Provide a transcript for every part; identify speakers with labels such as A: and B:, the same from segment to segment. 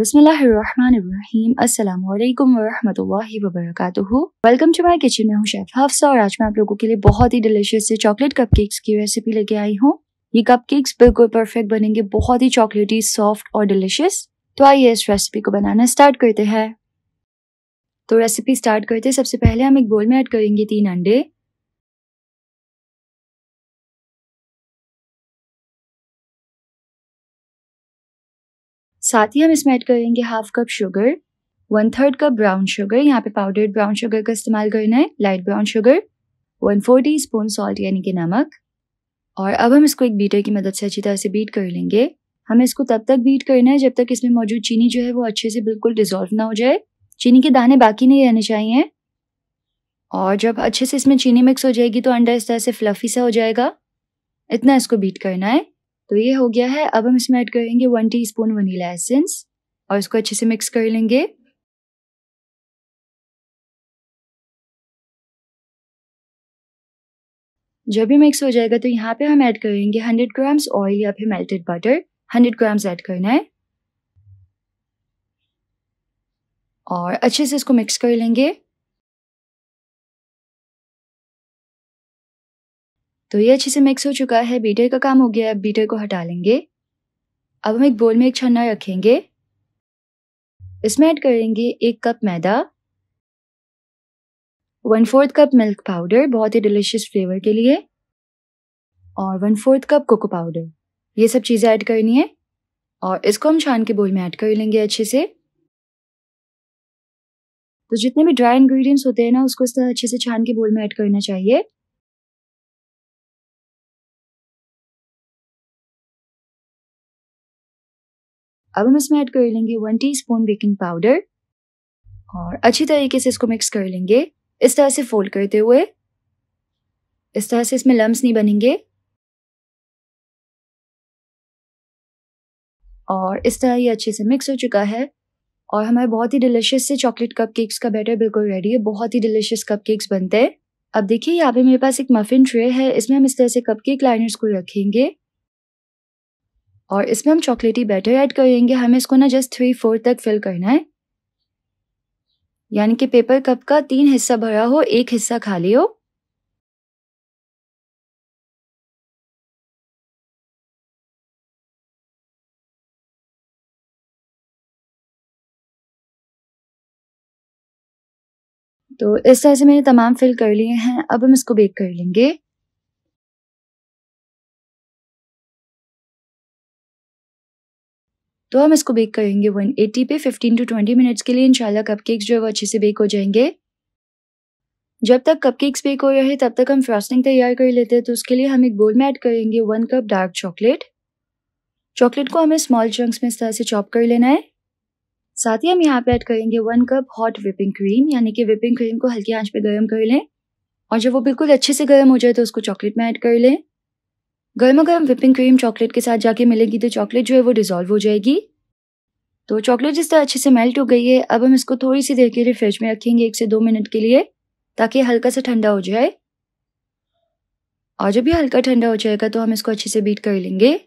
A: बिस्मिल्लाहिर्रहमानिर्रहीम अस्सलाम वालेकुम वेलकम टू माई किचन मैं हूँ शेफ हफ्सा और आज मैं आप लोगों के लिए बहुत ही डिलीशियस से चॉकलेट कपकेक्स की रेसिपी लेके आई हूँ ये कपकेक्स बिल्कुल परफेक्ट बनेंगे बहुत ही चॉकलेटी सॉफ्ट और डिलीशियस तो आइए इस रेसिपी को बनाना स्टार्ट करते हैं तो रेसिपी स्टार्ट करते सबसे पहले हम एक बोल में ऐड करेंगे तीन अंडे साथ ही हम इसमें ऐड करेंगे half cup sugar one third cup brown sugar यहाँ पे पाउडर्ड ब्राउन शुगर का इस्तेमाल करना है light brown sugar one four teaspoon salt यानी कि नमक और अब हम इसको एक बीटर की मदद से अच्छी तरह से बीट कर लेंगे हमें इसको तब तक बीट करना है जब तक इसमें मौजूद चीनी जो है वो अच्छे से बिल्कुल डिजोल्व ना हो जाए चीनी के दाने बाकी नहीं रहने चाहिए और जब अच्छे से इसमें चीनी मिक्स हो जाएगी तो अंडा इस तरह से फ्लफी सा हो जाएगा इतना इसको बीट करना है तो ये हो गया है अब हम इसमें ऐड करेंगे one teaspoon vanilla essence और इसको अच्छे से मिक्स कर लेंगे जब भी मिक्स हो जाएगा तो यहाँ पे हम ऐड करेंगे 100 ग्राम्स ऑयल या फिर मेल्टेड बटर 100 ग्राम्स ऐड करना है और अच्छे से इसको मिक्स कर लेंगे तो ये अच्छे से मिक्स हो चुका है बीटर का काम हो गया है बीटर को हटा लेंगे अब हम एक बोल में एक छन्ना रखेंगे इसमें ऐड करेंगे एक कप मैदा one fourth cup milk powder बहुत ही डिलीशियस फ्लेवर के लिए और one fourth cup cocoa powder ये सब चीज़ें ऐड करनी है और इसको हम छान के बोल में ऐड कर लेंगे अच्छे से तो जितने भी ड्राई इंग्रेडिएंट्स होते हैं ना उसको इस
B: तरह अच्छे से छान के बोल में ऐड करना चाहिए अब हम इसमें ऐड कर लेंगे
A: one teaspoon baking powder और अच्छी तरीके से इसको मिक्स कर लेंगे इस तरह से फोल्ड करते हुए इस तरह से इसमें लम्ब नहीं बनेंगे और इस तरह ये अच्छे से मिक्स हो चुका है और हमारे बहुत ही डिलिशियस से चॉकलेट कप केक्स का बैटर बिल्कुल रेडी है बहुत ही डिलिशियस कप केक्स बनते हैं अब देखिए यहाँ पे मेरे पास एक मफिन ट्रे है इसमें हम इस तरह से कप केक लाइनर्स को रखेंगे और इसमें हम चॉकलेटी बैटर ऐड करेंगे हमें इसको ना जस्ट थ्री फोर तक फिल करना है यानी कि पेपर कप का तीन हिस्सा भरा हो एक हिस्सा खाली हो
B: तो इस तरह से मैंने तमाम फिल कर लिए हैं अब हम इसको बेक कर लेंगे
A: तो हम इसको बेक करेंगे 180 पे 15 टू 20 मिनट्स के लिए इंशाल्लाह कपकेक्स जो है वो अच्छे से बेक हो जाएंगे जब तक कपकेक्स बेक हो रहे हैं तब तक हम फ्रॉस्टिंग तैयार कर लेते हैं तो उसके लिए हम एक बोल में ऐड करेंगे one cup dark chocolate chocolate को हमें स्मॉल चंक्स में इस तरह से चॉप कर लेना है साथ ही हम यहाँ पे ऐड करेंगे one cup hot whipping cream यानी कि विपिंग क्रीम को हल्की आंच पे गर्म कर लें और जब वो बिल्कुल अच्छे से गर्म हो जाए तो उसको चॉकलेट में ऐड कर लें गर्मा गर्म विपिंग क्रीम चॉकलेट के साथ जाके मिलेगी तो चॉकलेट जो है वो डिज़ोल्व हो जाएगी तो चॉकलेट जिस तरह अच्छे से मेल्ट हो गई है अब हम इसको थोड़ी सी देर के लिए फ्रिज में रखेंगे एक से दो मिनट के लिए ताकि हल्का सा ठंडा हो जाए और जब ये हल्का ठंडा हो जाएगा तो हम इसको अच्छे से बीट कर लेंगे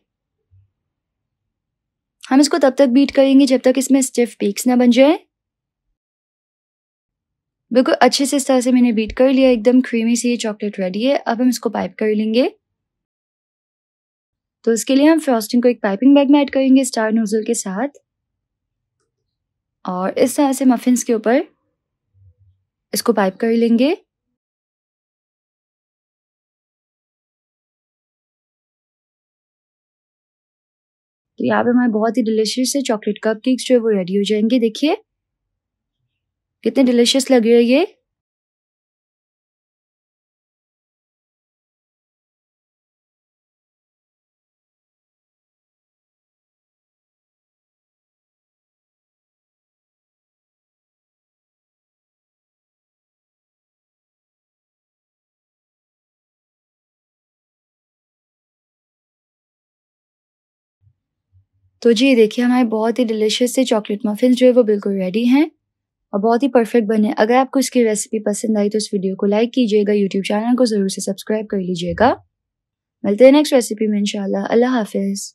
A: हम इसको तब तक बीट करेंगे जब तक इसमें स्टिफ पीक्स ना बन जाए बिल्कुल अच्छे से इस तरह से मैंने बीट कर लिया एकदम क्रीमी सी ये चॉकलेट रेडी है अब हम इसको पाइप कर लेंगे तो इसके लिए हम फ्रॉस्टिंग को एक पाइपिंग बैग में ऐड करेंगे स्टार नोजल के साथ और इस तरह से मफिन्स के ऊपर इसको पाइप कर लेंगे तो यहाँ पे हमारे बहुत ही डिलिशियस से चॉकलेट कप केक्स जो है वो रेडी हो जाएंगे देखिए कितने डिलिशियस लग रहे हैं ये तो जी देखिए हमारे बहुत ही डिलीशियस से चॉकलेट मफिन जो है वो बिल्कुल रेडी हैं और बहुत ही परफेक्ट बने अगर आपको इसकी रेसिपी पसंद आई तो इस वीडियो को लाइक कीजिएगा यूट्यूब चैनल को ज़रूर से सब्सक्राइब कर लीजिएगा मिलते हैं नेक्स्ट रेसिपी में इंशाल्लाह अल्लाह हाफिज़